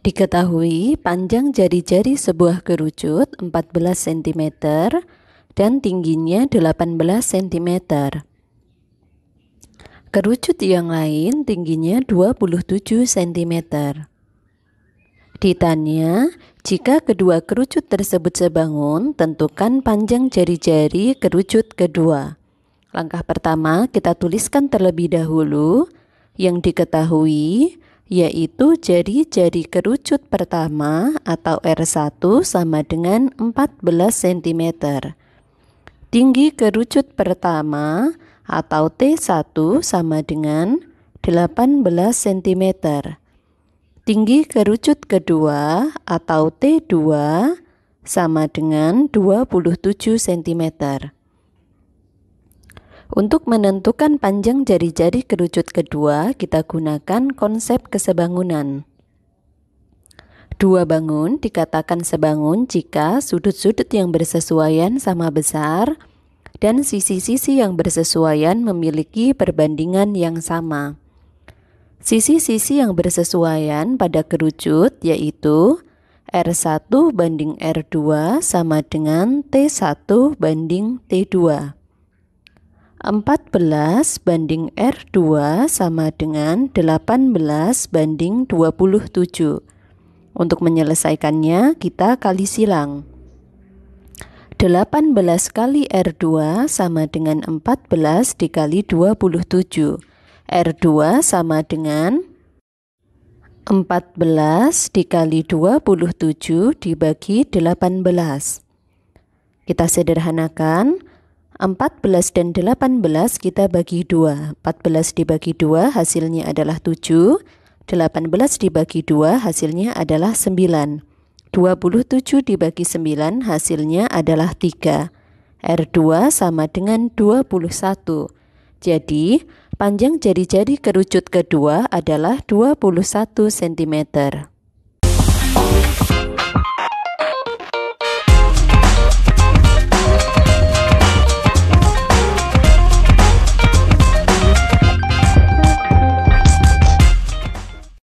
Diketahui panjang jari-jari sebuah kerucut 14 cm dan tingginya 18 cm. Kerucut yang lain tingginya 27 cm. Ditanya, jika kedua kerucut tersebut sebangun, tentukan panjang jari-jari kerucut kedua. Langkah pertama kita tuliskan terlebih dahulu yang diketahui yaitu jari-jari kerucut pertama atau R1 sama dengan 14 cm. Tinggi kerucut pertama atau T1 sama dengan 18 cm. Tinggi kerucut kedua atau T2 sama dengan 27 cm. Untuk menentukan panjang jari-jari kerucut kedua, kita gunakan konsep kesebangunan. Dua bangun dikatakan sebangun jika sudut-sudut yang bersesuaian sama besar dan sisi-sisi yang bersesuaian memiliki perbandingan yang sama. Sisi-sisi yang bersesuaian pada kerucut yaitu R1 banding R2 sama dengan T1 banding T2. 14 banding R2 sama dengan 18 banding 27. Untuk menyelesaikannya, kita kali silang. 18 kali R2 sama dengan 14 dikali 27. R2 sama dengan 14 dikali 27 dibagi 18. Kita sederhanakan 14 dan 18 kita bagi 2. 14 dibagi 2 hasilnya adalah 7. 18 dibagi 2 hasilnya adalah 9. 27 dibagi 9 hasilnya adalah 3. R2 sama dengan 21. Jadi, panjang jari-jari kerucut kedua adalah 21 cm.